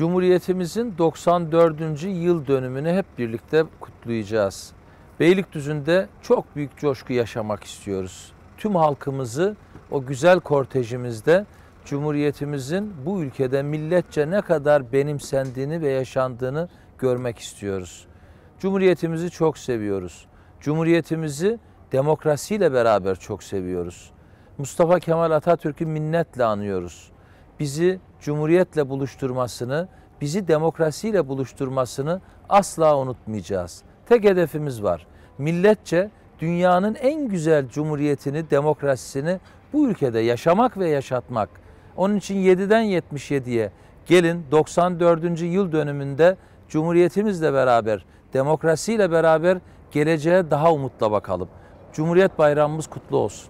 Cumhuriyetimizin 94. yıl dönümünü hep birlikte kutlayacağız. Beylikdüzü'nde çok büyük coşku yaşamak istiyoruz. Tüm halkımızı o güzel kortejimizde Cumhuriyetimizin bu ülkede milletçe ne kadar benimsendiğini ve yaşandığını görmek istiyoruz. Cumhuriyetimizi çok seviyoruz. Cumhuriyetimizi demokrasiyle beraber çok seviyoruz. Mustafa Kemal Atatürk'ü minnetle anıyoruz bizi cumhuriyetle buluşturmasını, bizi demokrasiyle buluşturmasını asla unutmayacağız. Tek hedefimiz var. Milletçe dünyanın en güzel cumhuriyetini, demokrasisini bu ülkede yaşamak ve yaşatmak. Onun için 7'den 77'ye gelin 94. yıl dönümünde Cumhuriyetimizle beraber, demokrasiyle beraber geleceğe daha umutla bakalım. Cumhuriyet bayramımız kutlu olsun.